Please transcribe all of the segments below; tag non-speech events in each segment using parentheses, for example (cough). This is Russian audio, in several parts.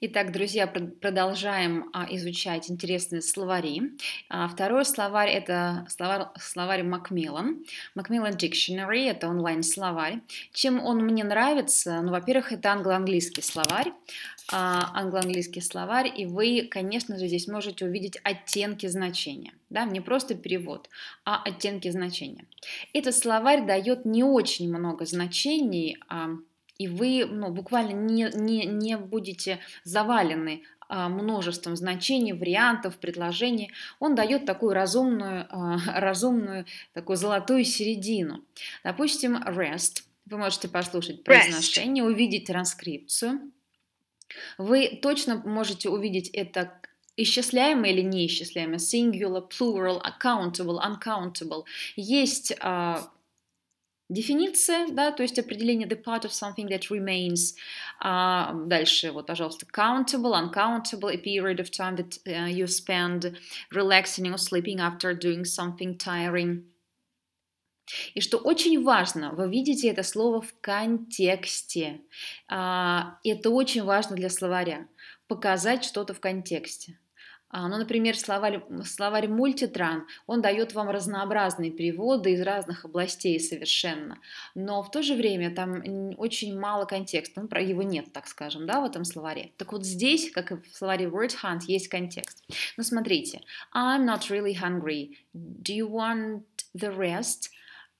Итак, друзья, продолжаем а, изучать интересные словари. А, второй словарь – это словарь, словарь Macmillan. Macmillan Dictionary – это онлайн-словарь. Чем он мне нравится? Ну, во-первых, это англо-английский словарь а, англо-английский словарь, и вы, конечно же, здесь можете увидеть оттенки значения. Да, не просто перевод, а оттенки значения. Этот словарь дает не очень много значений, и вы ну, буквально не, не, не будете завалены а, множеством значений, вариантов, предложений, он дает такую разумную, а, (laughs) разумную, такую золотую середину. Допустим, rest. Вы можете послушать произношение, rest. увидеть транскрипцию. Вы точно можете увидеть это исчисляемое или неисчисляемое, singular, plural, accountable, uncountable. Есть а, дефиниция, да, то есть определение the part of something that remains. А дальше, вот, пожалуйста, countable, uncountable, a period of time that uh, you spend relaxing or sleeping after doing something tiring. И что очень важно, вы видите это слово в контексте. А, это очень важно для словаря. Показать что-то в контексте. А, ну, например, словарь, словарь мультитран, он дает вам разнообразные переводы из разных областей совершенно, но в то же время там очень мало контекста, ну, его нет, так скажем, да, в этом словаре. Так вот здесь, как и в словаре Word Hunt, есть контекст. Ну, смотрите, I'm not really hungry, do you want the rest?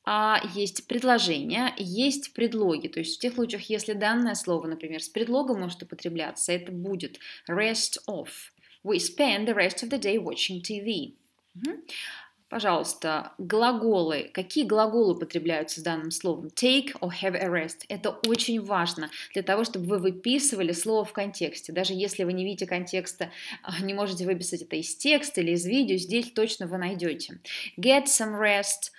а есть предложения, есть предлоги. То есть в тех случаях, если данное слово, например, с предлогом может употребляться, это будет rest of – We spend the rest of the day watching TV. Пожалуйста, глаголы. Какие глаголы употребляются с данным словом? Take or have a rest. Это очень важно для того, чтобы вы выписывали слово в контексте. Даже если вы не видите контекста, а, не можете выписать это из текста или из видео, здесь точно вы найдете. Get some rest.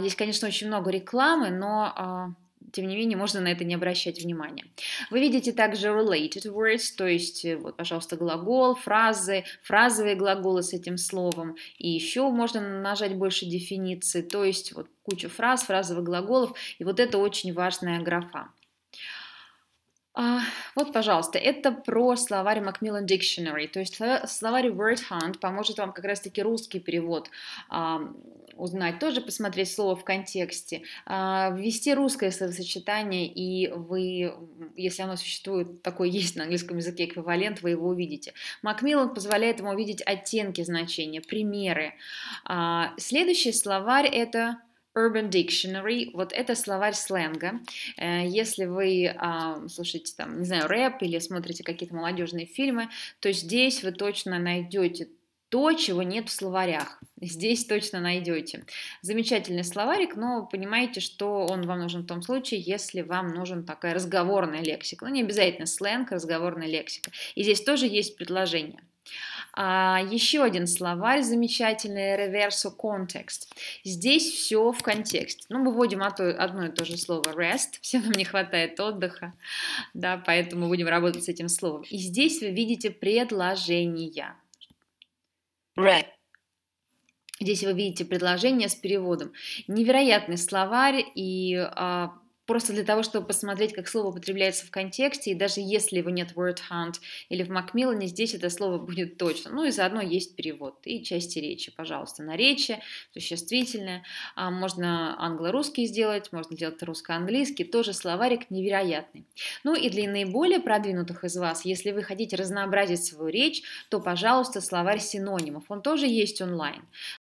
Здесь, а, конечно, очень много рекламы, но а, тем не менее, можно на это не обращать внимания. Вы видите также related words, то есть, э, вот, пожалуйста, глагол, фразы, фразовые глаголы с этим словом, и еще можно нажать больше дефиниций, то есть, вот, кучу фраз, фразовых глаголов, и вот это очень важная графа. Uh, вот, пожалуйста, это про словарь Macmillan Dictionary, то есть словарь Word Hunt поможет вам как раз-таки русский перевод uh, узнать, тоже посмотреть слово в контексте, uh, ввести русское словосочетание, и вы, если оно существует, такое есть на английском языке эквивалент, вы его увидите. Macmillan позволяет вам увидеть оттенки значения, примеры. Следующий словарь это Urban Dictionary, вот это словарь сленга. Э, если вы а, слушаете там, не знаю, рэп или смотрите какие-то молодежные фильмы, то здесь вы точно найдете то, чего нет в словарях. Здесь точно найдете. Замечательный словарик, но понимаете, что он вам нужен в том случае, если вам нужен такая разговорная лексика. Ну, не обязательно сленг, разговорная лексика. И здесь тоже есть предложение – а, еще один словарь замечательный, reverso context. Здесь все в контексте. Ну, мы вводим одно и то же слово rest, (laughs) всем нам не хватает отдыха, да, поэтому будем работать с этим словом. И здесь вы видите предложения. Rest. Здесь вы видите предложение с переводом. Невероятный словарь и а, просто для того, чтобы посмотреть, как слово употребляется в контексте, и даже если его нет в Word Hunt или в Macmillan, здесь это слово будет точно. Ну и заодно есть перевод и части речи, пожалуйста, на речи, существительное. А можно англо-русский сделать, можно делать русско-английский, тоже словарик невероятный. Ну и для наиболее продвинутых из вас, если вы хотите разнообразить свою речь, то, пожалуйста, словарь синонимов, он тоже есть онлайн.